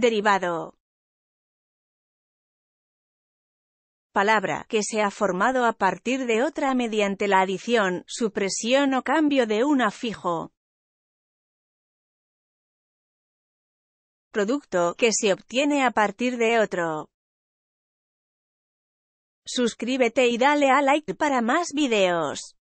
Derivado. Palabra que se ha formado a partir de otra mediante la adición, supresión o cambio de un afijo. Producto que se obtiene a partir de otro. Suscríbete y dale a like para más videos.